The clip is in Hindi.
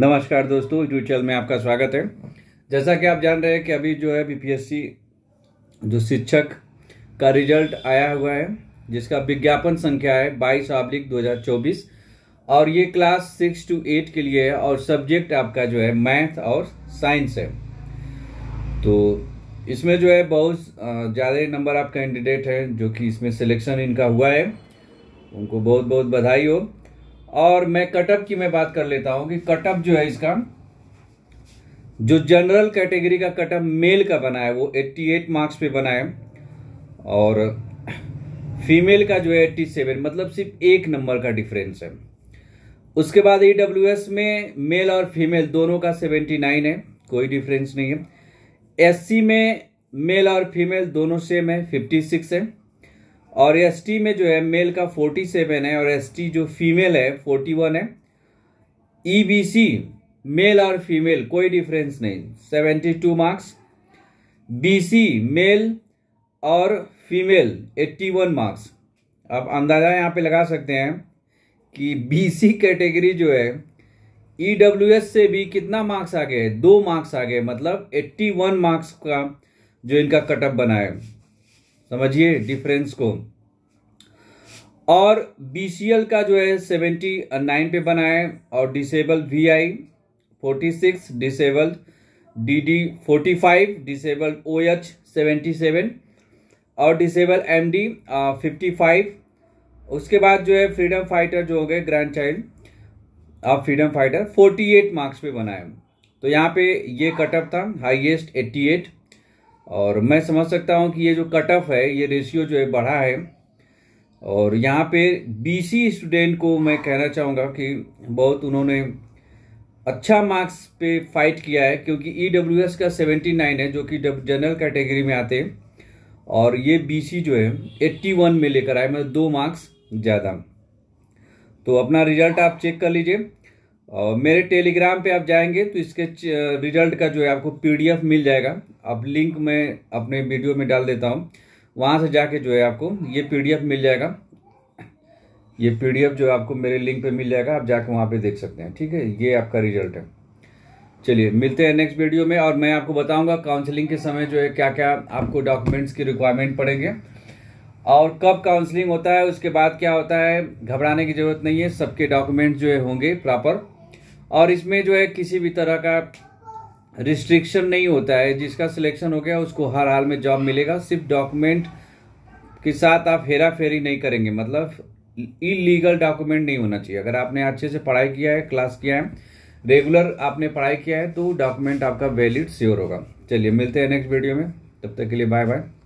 नमस्कार दोस्तों यूट्यूब चैनल में आपका स्वागत है जैसा कि आप जान रहे हैं कि अभी जो है बीपीएससी जो शिक्षक का रिजल्ट आया हुआ है जिसका विज्ञापन संख्या है बाईस आब्लिक दो और ये क्लास सिक्स टू एट के लिए है और सब्जेक्ट आपका जो है मैथ और साइंस है तो इसमें जो है बहुत ज़्यादा नंबर आप कैंडिडेट हैं जो कि इसमें सिलेक्शन इनका हुआ है उनको बहुत बहुत बधाई हो और मैं कटअप की मैं बात कर लेता हूं कि कटअप जो है इसका जो जनरल कैटेगरी का कटअप मेल का बना है वो 88 मार्क्स पे बना है और फीमेल का जो है 87 मतलब सिर्फ एक नंबर का डिफरेंस है उसके बाद ई में मेल और फीमेल दोनों का 79 है कोई डिफरेंस नहीं है एससी में मेल और फीमेल दोनों सेम है 56 है और एस टी में जो है मेल का फोर्टी सेवन है और एस टी जो फीमेल है फोर्टी वन है ई बी सी मेल और फीमेल कोई डिफरेंस नहीं seventy two marks B C male और फीमेल एट्टी वन मार्क्स आप अंदाज़ा यहाँ पे लगा सकते हैं कि बी सी कैटेगरी जो है ई डब्ल्यू एस से भी कितना मार्क्स आ गए दो मार्क्स आ गए मतलब एट्टी वन मार्क्स का जो इनका कटअप बना है समझिए डिफरेंस को और बी का जो है सेवेंटी नाइन पे बना है और disable V I forty six disable D D forty five disable O H seventy seven और disable M D fifty five उसके बाद जो है फ्रीडम फाइटर जो हो गए grandchild of freedom fighter forty eight marks पे बनाए तो यहाँ पे ये कटअप था हाईएस्ट एट्टी एट और मैं समझ सकता हूँ कि ये जो कट ऑफ है ये रेशियो जो है बढ़ा है और यहाँ पे बीसी स्टूडेंट को मैं कहना चाहूँगा कि बहुत उन्होंने अच्छा मार्क्स पे फाइट किया है क्योंकि ई e का 79 है जो कि जनरल कैटेगरी में आते हैं और ये बीसी जो है 81 में लेकर आए मतलब दो मार्क्स ज़्यादा तो अपना रिजल्ट आप चेक कर लीजिए और मेरे टेलीग्राम पे आप जाएंगे तो इसके रिजल्ट का जो है आपको पीडीएफ मिल जाएगा अब लिंक मैं अपने वीडियो में डाल देता हूँ वहाँ से जाके जो है आपको ये पीडीएफ मिल जाएगा ये पीडीएफ जो है आपको मेरे लिंक पे मिल जाएगा आप जाके वहाँ पे देख सकते हैं ठीक है ये आपका रिजल्ट है चलिए मिलते हैं नेक्स्ट वीडियो में और मैं आपको बताऊँगा काउंसिलिंग के समय जो है क्या क्या आपको डॉक्यूमेंट्स की रिक्वायरमेंट पड़ेंगे और कब काउंसलिंग होता है उसके बाद क्या होता है घबराने की ज़रूरत नहीं है सबके डॉक्यूमेंट जो है होंगे प्रॉपर और इसमें जो है किसी भी तरह का रिस्ट्रिक्शन नहीं होता है जिसका सिलेक्शन हो गया उसको हर हाल में जॉब मिलेगा सिर्फ डॉक्यूमेंट के साथ आप हेरा फेरी नहीं करेंगे मतलब इलीगल डॉक्यूमेंट नहीं होना चाहिए अगर आपने अच्छे से पढ़ाई किया है क्लास किया है रेगुलर आपने पढ़ाई किया है तो डॉक्यूमेंट आपका वैलिड श्योर होगा चलिए मिलते हैं नेक्स्ट वीडियो में तब तक के लिए बाय बाय